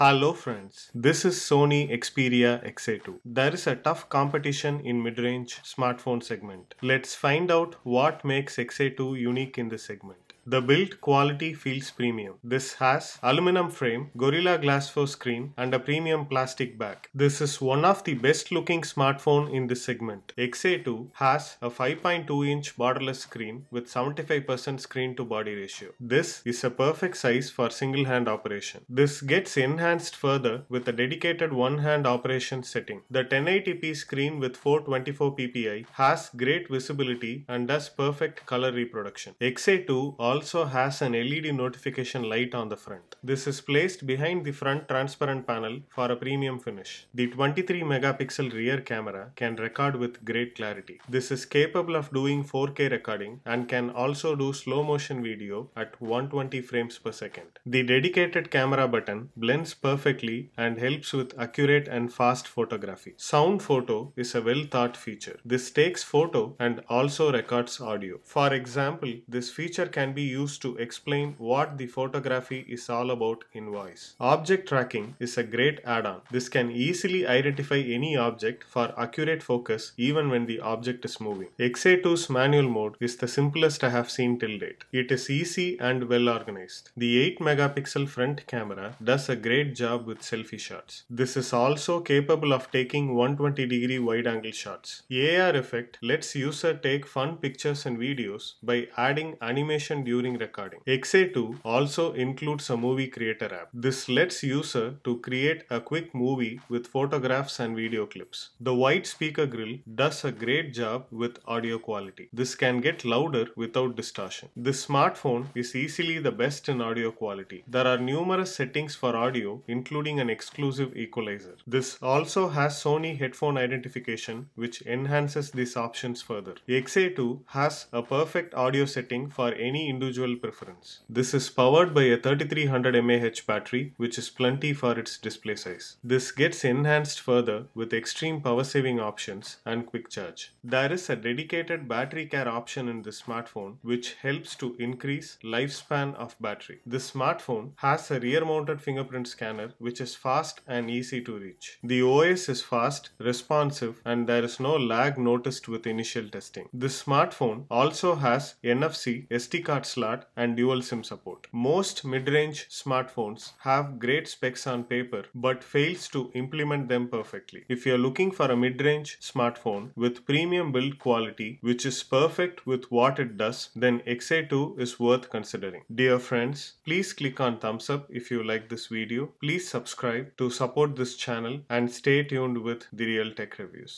Hello friends, this is Sony Xperia XA2. There is a tough competition in mid-range smartphone segment. Let's find out what makes XA2 unique in this segment. The build quality feels premium. This has aluminum frame, Gorilla Glass 4 screen and a premium plastic back. This is one of the best looking smartphone in this segment. XA2 has a 5.2 inch borderless screen with 75% screen to body ratio. This is a perfect size for single hand operation. This gets enhanced further with a dedicated one hand operation setting. The 1080p screen with 424 ppi has great visibility and does perfect color reproduction. XA2 also also has an LED notification light on the front. This is placed behind the front transparent panel for a premium finish. The 23 megapixel rear camera can record with great clarity. This is capable of doing 4K recording and can also do slow motion video at 120 frames per second. The dedicated camera button blends perfectly and helps with accurate and fast photography. Sound photo is a well thought feature. This takes photo and also records audio. For example, this feature can be be used to explain what the photography is all about in voice. Object tracking is a great add-on. This can easily identify any object for accurate focus even when the object is moving. XA2's manual mode is the simplest I have seen till date. It is easy and well organized. The 8 megapixel front camera does a great job with selfie shots. This is also capable of taking 120 degree wide angle shots. AR effect lets user take fun pictures and videos by adding animation during recording. XA2 also includes a movie creator app. This lets user to create a quick movie with photographs and video clips. The white speaker grill does a great job with audio quality. This can get louder without distortion. This smartphone is easily the best in audio quality. There are numerous settings for audio including an exclusive equalizer. This also has Sony headphone identification which enhances these options further. XA2 has a perfect audio setting for any individual preference. This is powered by a 3300 mAh battery which is plenty for its display size. This gets enhanced further with extreme power saving options and quick charge. There is a dedicated battery care option in this smartphone which helps to increase lifespan of battery. This smartphone has a rear mounted fingerprint scanner which is fast and easy to reach. The OS is fast, responsive and there is no lag noticed with initial testing. This smartphone also has NFC SD card slot and dual SIM support. Most mid-range smartphones have great specs on paper but fails to implement them perfectly. If you're looking for a mid-range smartphone with premium build quality which is perfect with what it does, then XA2 is worth considering. Dear friends, please click on thumbs up if you like this video. Please subscribe to support this channel and stay tuned with The Real Tech Reviews.